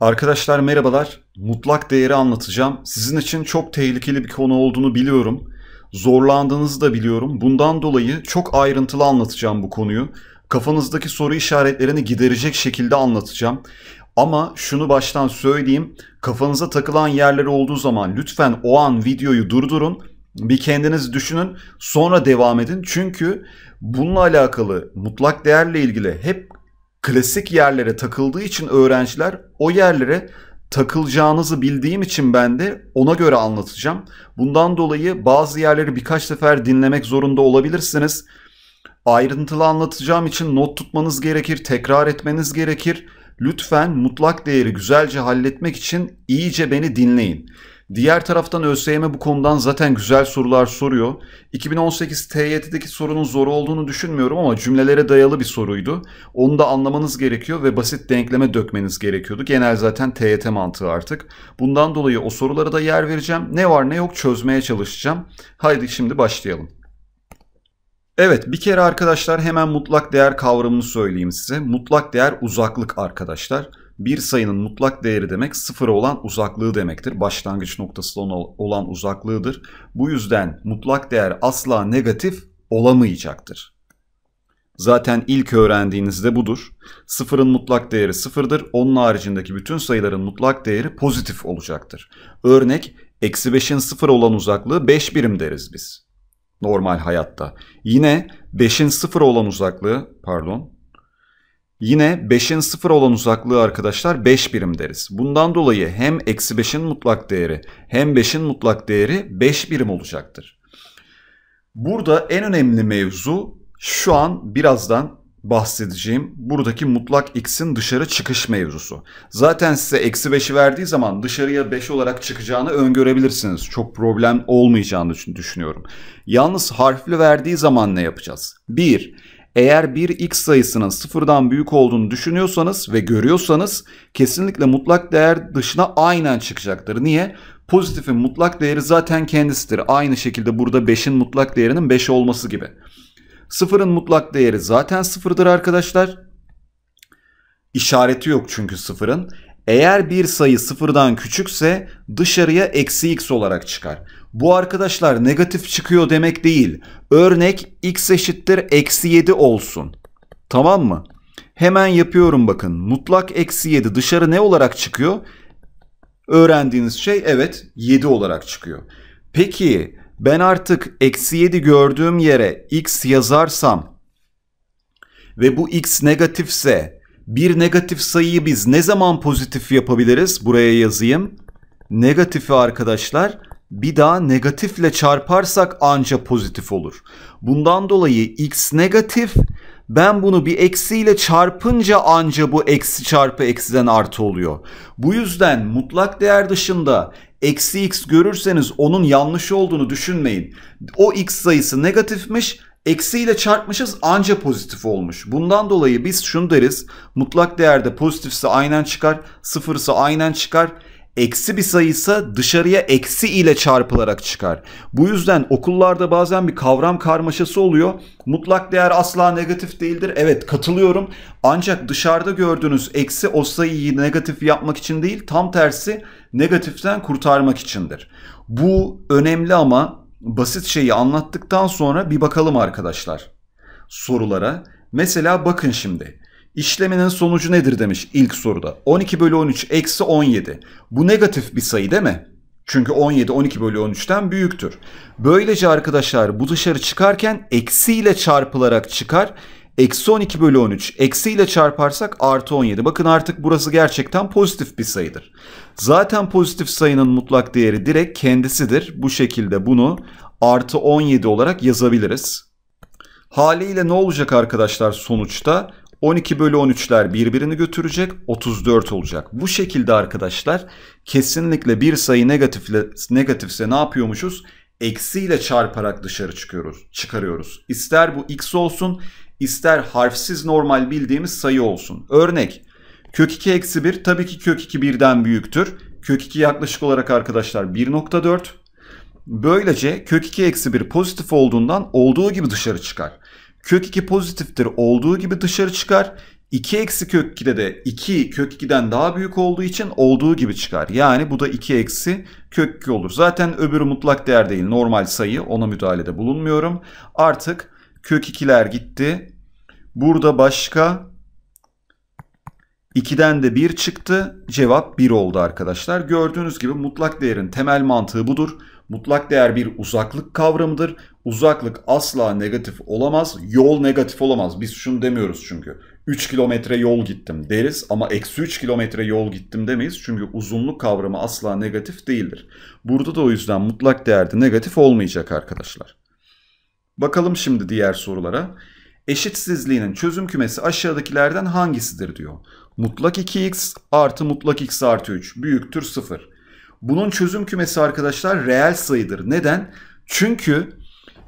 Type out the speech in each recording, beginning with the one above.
Arkadaşlar merhabalar. Mutlak değeri anlatacağım. Sizin için çok tehlikeli bir konu olduğunu biliyorum. Zorlandığınızı da biliyorum. Bundan dolayı çok ayrıntılı anlatacağım bu konuyu. Kafanızdaki soru işaretlerini giderecek şekilde anlatacağım. Ama şunu baştan söyleyeyim. Kafanıza takılan yerleri olduğu zaman lütfen o an videoyu durdurun. Bir kendiniz düşünün sonra devam edin. Çünkü bununla alakalı mutlak değerle ilgili hep klasik yerlere takıldığı için öğrenciler o yerlere takılacağınızı bildiğim için ben de ona göre anlatacağım. Bundan dolayı bazı yerleri birkaç sefer dinlemek zorunda olabilirsiniz. Ayrıntılı anlatacağım için not tutmanız gerekir, tekrar etmeniz gerekir. Lütfen mutlak değeri güzelce halletmek için iyice beni dinleyin. Diğer taraftan ÖSYM bu konudan zaten güzel sorular soruyor. 2018 TYT'deki sorunun zor olduğunu düşünmüyorum ama cümlelere dayalı bir soruydu. Onu da anlamanız gerekiyor ve basit denkleme dökmeniz gerekiyordu. Genel zaten TYT mantığı artık. Bundan dolayı o sorulara da yer vereceğim. Ne var ne yok çözmeye çalışacağım. Haydi şimdi başlayalım. Evet bir kere arkadaşlar hemen mutlak değer kavramını söyleyeyim size. Mutlak değer uzaklık arkadaşlar bir sayının mutlak değeri demek sıfıra olan uzaklığı demektir. Başlangıç noktası olan uzaklığıdır. Bu yüzden mutlak değer asla negatif olamayacaktır. Zaten ilk öğrendiğinizde budur. Sıfırın mutlak değeri sıfırdır. Onun haricindeki bütün sayıların mutlak değeri pozitif olacaktır. Örnek eksi 5'in sıfır olan uzaklığı 5 birim deriz biz. Normal hayatta. Yine 5'in sıfır olan uzaklığı pardon Yine 5'in 0 olan uzaklığı arkadaşlar 5 birim deriz. Bundan dolayı hem eksi 5'in mutlak değeri hem 5'in mutlak değeri 5 birim olacaktır. Burada en önemli mevzu şu an birazdan bahsedeceğim buradaki mutlak x'in dışarı çıkış mevzusu. Zaten size eksi 5'i verdiği zaman dışarıya 5 olarak çıkacağını öngörebilirsiniz. Çok problem olmayacağını düşünüyorum. Yalnız harfli verdiği zaman ne yapacağız? 1. Eğer bir x sayısının sıfırdan büyük olduğunu düşünüyorsanız ve görüyorsanız kesinlikle mutlak değer dışına aynen çıkacaktır. Niye? Pozitifin mutlak değeri zaten kendisidir. Aynı şekilde burada 5'in mutlak değerinin 5 olması gibi. Sıfırın mutlak değeri zaten sıfırdır arkadaşlar. İşareti yok çünkü sıfırın. Eğer bir sayı sıfırdan küçükse dışarıya eksi x olarak çıkar. Bu arkadaşlar negatif çıkıyor demek değil. Örnek x eşittir eksi 7 olsun. Tamam mı? Hemen yapıyorum bakın. Mutlak eksi 7 dışarı ne olarak çıkıyor? Öğrendiğiniz şey evet 7 olarak çıkıyor. Peki ben artık eksi 7 gördüğüm yere x yazarsam ve bu x negatifse bir negatif sayıyı biz ne zaman pozitif yapabiliriz? Buraya yazayım. Negatifi arkadaşlar bir daha negatifle çarparsak anca pozitif olur. Bundan dolayı x negatif ben bunu bir eksiyle çarpınca anca bu eksi çarpı eksiden artı oluyor. Bu yüzden mutlak değer dışında eksi x görürseniz onun yanlış olduğunu düşünmeyin. O x sayısı negatifmiş eksiyle çarpmışız anca pozitif olmuş. Bundan dolayı biz şunu deriz mutlak değerde pozitifse aynen çıkar sıfırsa aynen çıkar Eksi bir sayıysa dışarıya eksi ile çarpılarak çıkar. Bu yüzden okullarda bazen bir kavram karmaşası oluyor. Mutlak değer asla negatif değildir. Evet katılıyorum. Ancak dışarıda gördüğünüz eksi o sayıyı negatif yapmak için değil tam tersi negatiften kurtarmak içindir. Bu önemli ama basit şeyi anlattıktan sonra bir bakalım arkadaşlar sorulara. Mesela bakın şimdi İşleminin sonucu nedir demiş ilk soruda. 12 bölü 13 eksi 17. Bu negatif bir sayı değil mi? Çünkü 17 12 bölü 13'ten büyüktür. Böylece arkadaşlar bu dışarı çıkarken eksi ile çarpılarak çıkar. Eksi 12 bölü 13 eksi ile çarparsak artı 17. Bakın artık burası gerçekten pozitif bir sayıdır. Zaten pozitif sayının mutlak değeri direkt kendisidir. Bu şekilde bunu artı 17 olarak yazabiliriz. Haliyle ne olacak arkadaşlar sonuçta? 12 bölü 13'ler birbirini götürecek 34 olacak. Bu şekilde arkadaşlar kesinlikle bir sayı negatifle, negatifse ne yapıyormuşuz? Eksiyle çarparak dışarı çıkıyoruz, çıkarıyoruz. İster bu x olsun ister harfsiz normal bildiğimiz sayı olsun. Örnek kök 2 eksi 1 tabii ki kök 2 birden büyüktür. Kök 2 yaklaşık olarak arkadaşlar 1.4. Böylece kök 2 eksi 1 pozitif olduğundan olduğu gibi dışarı çıkar. Kök 2 pozitiftir olduğu gibi dışarı çıkar. 2 eksi kök 2'de de 2 kök 2'den daha büyük olduğu için olduğu gibi çıkar. Yani bu da 2 eksi kök 2 olur. Zaten öbürü mutlak değer değil normal sayı ona müdahalede bulunmuyorum. Artık kök 2'ler gitti. Burada başka 2'den de 1 çıktı. Cevap 1 oldu arkadaşlar. Gördüğünüz gibi mutlak değerin temel mantığı budur. Mutlak değer bir uzaklık kavramıdır. Uzaklık asla negatif olamaz. Yol negatif olamaz. Biz şunu demiyoruz çünkü. 3 kilometre yol gittim deriz ama eksi 3 kilometre yol gittim demeyiz. Çünkü uzunluk kavramı asla negatif değildir. Burada da o yüzden mutlak değerde negatif olmayacak arkadaşlar. Bakalım şimdi diğer sorulara. Eşitsizliğinin çözüm kümesi aşağıdakilerden hangisidir diyor mutlak 2x artı mutlak x artı 3 büyüktür 0. Bunun çözüm kümesi arkadaşlar reel sayıdır. Neden? Çünkü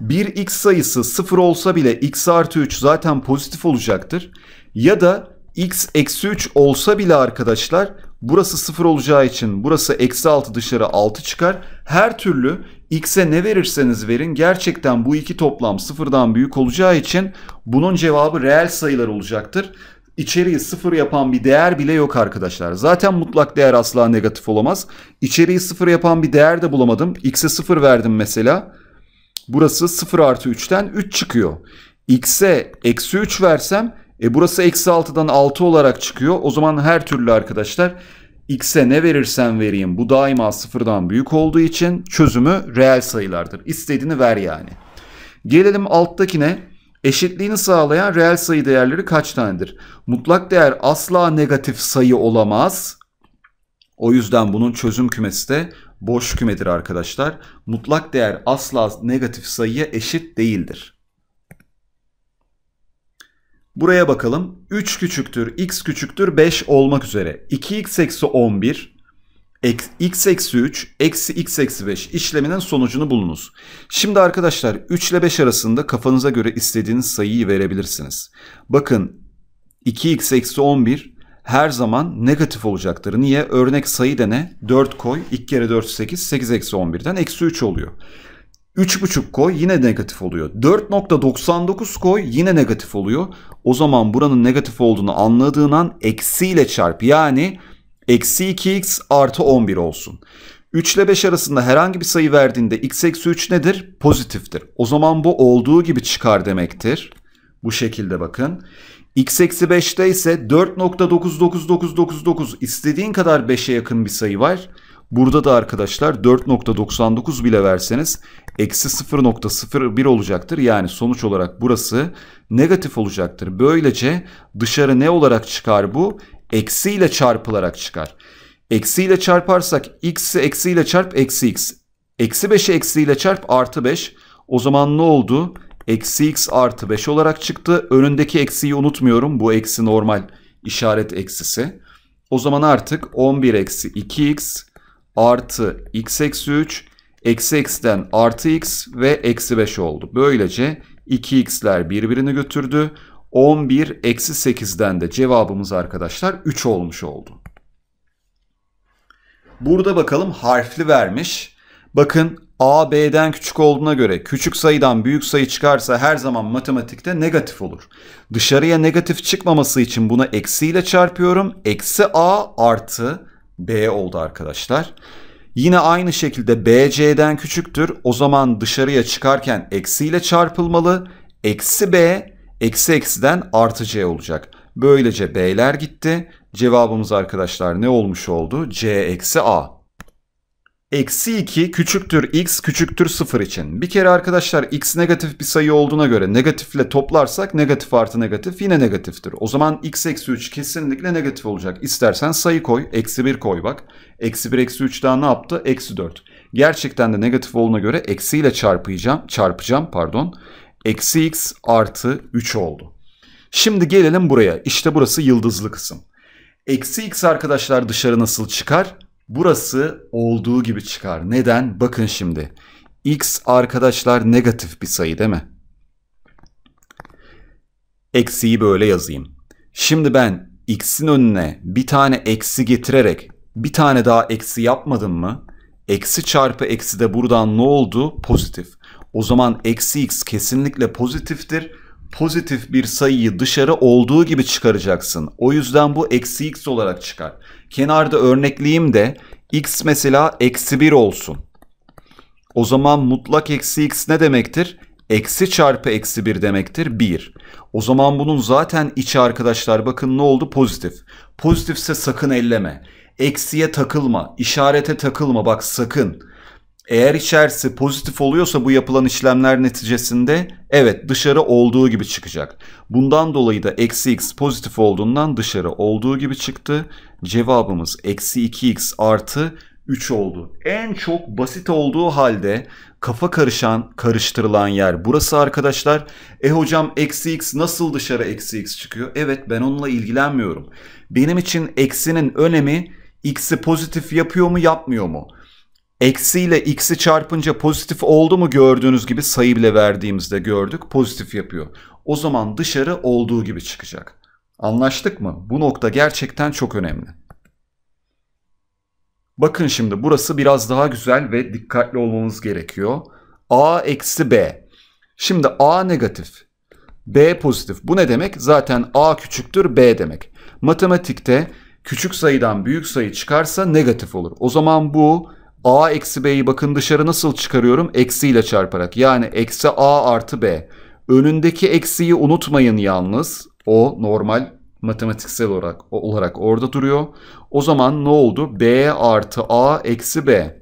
bir x sayısı 0 olsa bile x artı 3 zaten pozitif olacaktır. Ya da x eksi 3 olsa bile arkadaşlar burası 0 olacağı için burası eksi 6 dışarı 6 çıkar. Her türlü x'e ne verirseniz verin gerçekten bu iki toplam 0'dan büyük olacağı için bunun cevabı reel sayılar olacaktır içeriği sıfır yapan bir değer bile yok arkadaşlar. Zaten mutlak değer asla negatif olamaz. İçeriği sıfır yapan bir değer de bulamadım. X'e sıfır verdim mesela. Burası sıfır artı üçten üç çıkıyor. X'e eksi üç versem e burası eksi altıdan altı olarak çıkıyor. O zaman her türlü arkadaşlar x'e ne verirsen vereyim bu daima sıfırdan büyük olduğu için çözümü reel sayılardır. İstediğini ver yani. Gelelim alttakine. Eşitliğini sağlayan reel sayı değerleri kaç tanedir? Mutlak değer asla negatif sayı olamaz. O yüzden bunun çözüm kümesi de boş kümedir arkadaşlar. Mutlak değer asla negatif sayıya eşit değildir. Buraya bakalım. 3 küçüktür, x küçüktür 5 olmak üzere. 2x eksi 11 x eksi 3 eksi x eksi 5 işleminin sonucunu bulunuz. Şimdi arkadaşlar 3 ile 5 arasında kafanıza göre istediğiniz sayıyı verebilirsiniz. Bakın 2x eksi 11 her zaman negatif olacaktır. Niye? Örnek sayı dene 4 koy. 2 kere 4 8. 8 eksi 11'den eksi 3 oluyor. 3,5 koy yine negatif oluyor. 4.99 koy yine negatif oluyor. O zaman buranın negatif olduğunu anladığın an eksiyle çarp. Yani eksi 2x artı 11 olsun. 3 ile 5 arasında herhangi bir sayı verdiğinde x eksi 3 nedir? Pozitiftir. O zaman bu olduğu gibi çıkar demektir. Bu şekilde bakın. x eksi 5'te ise 4.99999 istediğin kadar 5'e yakın bir sayı var. Burada da arkadaşlar 4.99 bile verseniz eksi 0.01 olacaktır. Yani sonuç olarak burası negatif olacaktır. Böylece dışarı ne olarak çıkar bu? eksiyle çarpılarak çıkar. Eksiyle çarparsak x'i eksiyle çarp eksi x. Eksi 5'i eksiyle çarp artı 5. O zaman ne oldu? Eksi x artı 5 olarak çıktı. Önündeki eksiyi unutmuyorum. Bu eksi normal işaret eksisi. O zaman artık 11 eksi 2x artı x eksi 3 eksi x'den artı x ve eksi 5 oldu. Böylece 2x'ler birbirini götürdü. 11 eksi 8'den de cevabımız arkadaşlar 3 olmuş oldu. Burada bakalım harfli vermiş. Bakın A B'den küçük olduğuna göre küçük sayıdan büyük sayı çıkarsa her zaman matematikte negatif olur. Dışarıya negatif çıkmaması için buna eksiyle çarpıyorum. Eksi A artı B oldu arkadaşlar. Yine aynı şekilde b c'den küçüktür. O zaman dışarıya çıkarken eksiyle çarpılmalı. Eksi B eksi eksiden artı c olacak. Böylece b'ler gitti. Cevabımız arkadaşlar ne olmuş oldu? c eksi a. Eksi 2 küçüktür x küçüktür 0 için. Bir kere arkadaşlar x negatif bir sayı olduğuna göre negatifle toplarsak negatif artı negatif yine negatiftir. O zaman x eksi 3 kesinlikle negatif olacak. İstersen sayı koy. Eksi 1 koy bak. Eksi 1 eksi 3 daha ne yaptı? Eksi 4. Gerçekten de negatif olduğuna göre eksiyle çarpacağım. Çarpacağım pardon. Eksi x artı 3 oldu. Şimdi gelelim buraya. İşte burası yıldızlı kısım. Eksi x arkadaşlar dışarı nasıl çıkar? Burası olduğu gibi çıkar. Neden? Bakın şimdi. x arkadaşlar negatif bir sayı değil mi? Eksiyi böyle yazayım. Şimdi ben x'in önüne bir tane eksi getirerek bir tane daha eksi yapmadım mı? Eksi çarpı eksi de buradan ne oldu? Pozitif. O zaman eksi x kesinlikle pozitiftir. Pozitif bir sayıyı dışarı olduğu gibi çıkaracaksın. O yüzden bu eksi x olarak çıkar. Kenarda örnekleyeyim de x mesela eksi 1 olsun. O zaman mutlak eksi x ne demektir? Eksi çarpı eksi 1 demektir 1. O zaman bunun zaten içi arkadaşlar bakın ne oldu pozitif. Pozitifse sakın elleme. Eksiye takılma, işarete takılma bak sakın. Eğer içerisi pozitif oluyorsa bu yapılan işlemler neticesinde evet dışarı olduğu gibi çıkacak. Bundan dolayı da eksi x pozitif olduğundan dışarı olduğu gibi çıktı. Cevabımız eksi 2x artı 3 oldu. En çok basit olduğu halde kafa karışan, karıştırılan yer burası arkadaşlar. E hocam eksi x nasıl dışarı eksi x çıkıyor? Evet ben onunla ilgilenmiyorum. Benim için eksinin önemi x'i pozitif yapıyor mu yapmıyor mu? eksiyle x'i çarpınca pozitif oldu mu gördüğünüz gibi sayı bile verdiğimizde gördük pozitif yapıyor. O zaman dışarı olduğu gibi çıkacak. Anlaştık mı? Bu nokta gerçekten çok önemli. Bakın şimdi burası biraz daha güzel ve dikkatli olmanız gerekiyor. A eksi B. Şimdi A negatif. B pozitif. Bu ne demek? Zaten A küçüktür B demek. Matematikte küçük sayıdan büyük sayı çıkarsa negatif olur. O zaman bu A eksi B'yi bakın dışarı nasıl çıkarıyorum? Eksi ile çarparak. Yani eksi A artı B. Önündeki eksiyi unutmayın yalnız. O normal matematiksel olarak, olarak orada duruyor. O zaman ne oldu? B artı A eksi B.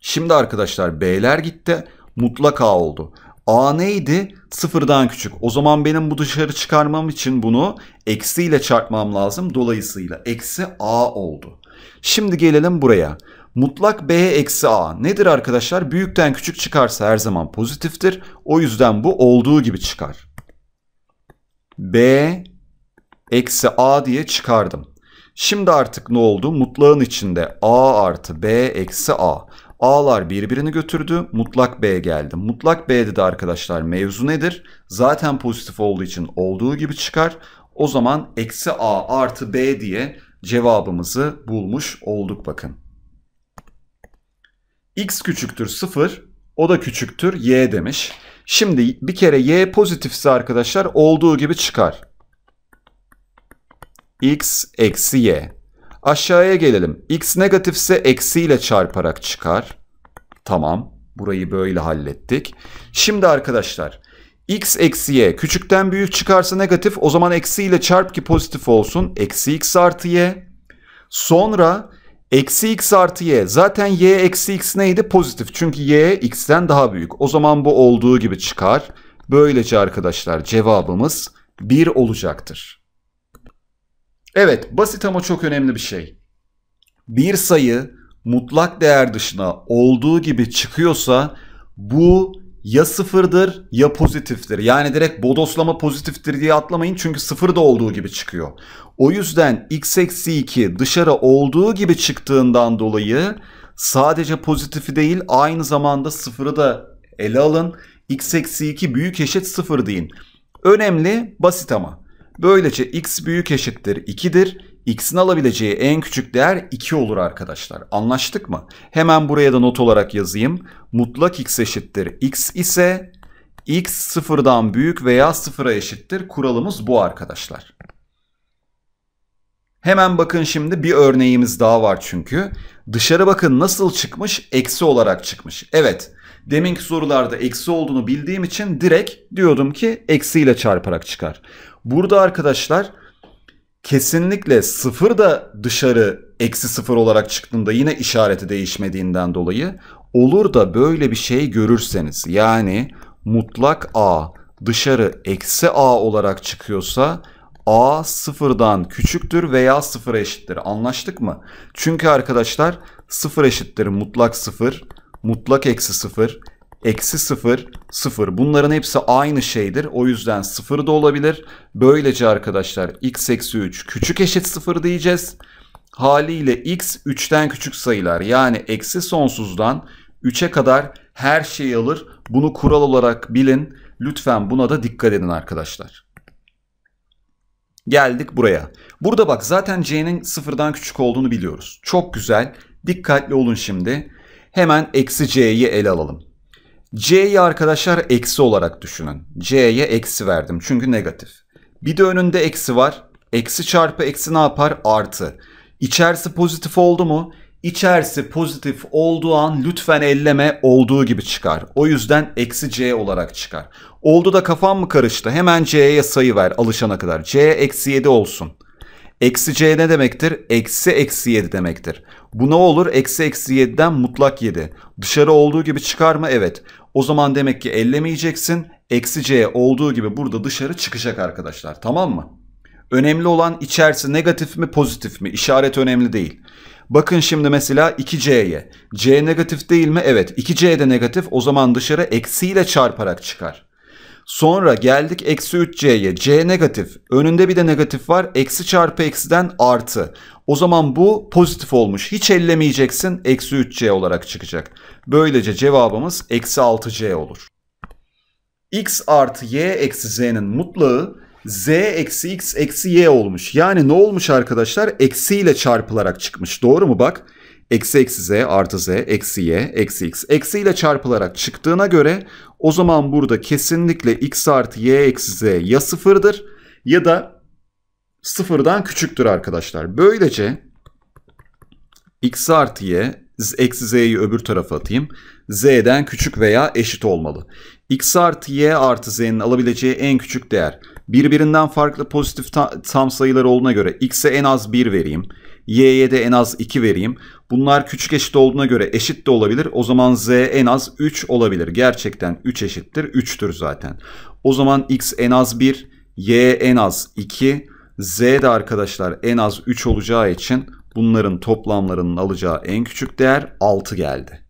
Şimdi arkadaşlar B'ler gitti. Mutlak A oldu. A neydi? Sıfırdan küçük. O zaman benim bu dışarı çıkarmam için bunu eksiyle çarpmam lazım. Dolayısıyla eksi A oldu. Şimdi gelelim buraya. Mutlak b eksi a nedir arkadaşlar? Büyükten küçük çıkarsa her zaman pozitiftir. O yüzden bu olduğu gibi çıkar. b eksi a diye çıkardım. Şimdi artık ne oldu? Mutlağın içinde a artı b eksi a. A'lar birbirini götürdü. Mutlak B geldi. Mutlak b dedi arkadaşlar mevzu nedir? Zaten pozitif olduğu için olduğu gibi çıkar. O zaman eksi A artı B diye cevabımızı bulmuş olduk bakın x küçüktür 0 o da küçüktür y demiş. Şimdi bir kere y pozitifse arkadaşlar olduğu gibi çıkar. x eksi y. Aşağıya gelelim. x negatifse eksiyle çarparak çıkar. Tamam. Burayı böyle hallettik. Şimdi arkadaşlar x eksi y küçükten büyük çıkarsa negatif o zaman eksiyle çarp ki pozitif olsun. Eksi x artı y. Sonra Eksi x artı y. Zaten y eksi x neydi? Pozitif. Çünkü y x'ten daha büyük. O zaman bu olduğu gibi çıkar. Böylece arkadaşlar cevabımız 1 olacaktır. Evet basit ama çok önemli bir şey. Bir sayı mutlak değer dışına olduğu gibi çıkıyorsa bu ya sıfırdır ya pozitiftir. Yani direkt bodoslama pozitiftir diye atlamayın çünkü sıfır da olduğu gibi çıkıyor. O yüzden x eksi 2 dışarı olduğu gibi çıktığından dolayı sadece pozitifi değil aynı zamanda sıfırı da ele alın. x eksi 2 büyük eşit sıfır deyin. Önemli basit ama. Böylece x büyük eşittir 2'dir x'in alabileceği en küçük değer 2 olur arkadaşlar. Anlaştık mı? Hemen buraya da not olarak yazayım. Mutlak x eşittir x ise x sıfırdan büyük veya sıfıra eşittir. Kuralımız bu arkadaşlar. Hemen bakın şimdi bir örneğimiz daha var çünkü. Dışarı bakın nasıl çıkmış? Eksi olarak çıkmış. Evet. Deminki sorularda eksi olduğunu bildiğim için direkt diyordum ki eksiyle çarparak çıkar. Burada arkadaşlar kesinlikle sıfır da dışarı eksi sıfır olarak çıktığında yine işareti değişmediğinden dolayı olur da böyle bir şey görürseniz yani mutlak a dışarı eksi a olarak çıkıyorsa a sıfırdan küçüktür veya sıfır eşittir. Anlaştık mı? Çünkü arkadaşlar sıfır eşittir mutlak sıfır, mutlak eksi sıfır, eksi 0, 0. Bunların hepsi aynı şeydir. O yüzden 0 da olabilir. Böylece arkadaşlar x eksi 3 küçük eşit 0 diyeceğiz. Haliyle x 3'ten küçük sayılar yani eksi sonsuzdan 3'e kadar her şeyi alır. Bunu kural olarak bilin. Lütfen buna da dikkat edin arkadaşlar. Geldik buraya. Burada bak zaten c'nin sıfırdan küçük olduğunu biliyoruz. Çok güzel. Dikkatli olun şimdi. Hemen eksi c'yi ele alalım. C'yi arkadaşlar eksi olarak düşünün. C'ye eksi verdim çünkü negatif. Bir de önünde eksi var. Eksi çarpı eksi ne yapar? Artı. İçerisi pozitif oldu mu? İçerisi pozitif olduğu an lütfen elleme olduğu gibi çıkar. O yüzden eksi C olarak çıkar. Oldu da kafam mı karıştı? Hemen C'ye sayı ver alışana kadar. C eksi 7 olsun. Eksi c ne demektir? Eksi eksi 7 demektir. Bu ne olur? Eksi eksi 7'den mutlak 7. Dışarı olduğu gibi çıkar mı? Evet. O zaman demek ki ellemeyeceksin. Eksi c olduğu gibi burada dışarı çıkacak arkadaşlar. Tamam mı? Önemli olan içerisi negatif mi pozitif mi? İşaret önemli değil. Bakın şimdi mesela 2c'ye. c negatif değil mi? Evet. 2c de negatif. O zaman dışarı eksiyle çarparak çıkar. Sonra geldik eksi 3c'ye. c negatif. Önünde bir de negatif var. Eksi çarpı eksiden artı. O zaman bu pozitif olmuş. Hiç ellemeyeceksin. Eksi 3c olarak çıkacak. Böylece cevabımız eksi 6c olur. x artı y eksi z'nin mutlağı z eksi x eksi y olmuş. Yani ne olmuş arkadaşlar? Eksi ile çarpılarak çıkmış. Doğru mu bak? eksi eksi z artı z eksi y eksi x eksi ile çarpılarak çıktığına göre o zaman burada kesinlikle x artı y eksi z ya sıfırdır ya da sıfırdan küçüktür arkadaşlar. Böylece x artı y eksi z'yi öbür tarafa atayım. z'den küçük veya eşit olmalı. x artı y artı z'nin alabileceği en küçük değer. Birbirinden farklı pozitif tam sayılar olduğuna göre x'e en az 1 vereyim y'ye de en az 2 vereyim. Bunlar küçük eşit olduğuna göre eşit de olabilir. O zaman z en az 3 olabilir. Gerçekten 3 eşittir. 3'tür zaten. O zaman x en az 1, y en az 2, z de arkadaşlar en az 3 olacağı için bunların toplamlarının alacağı en küçük değer 6 geldi.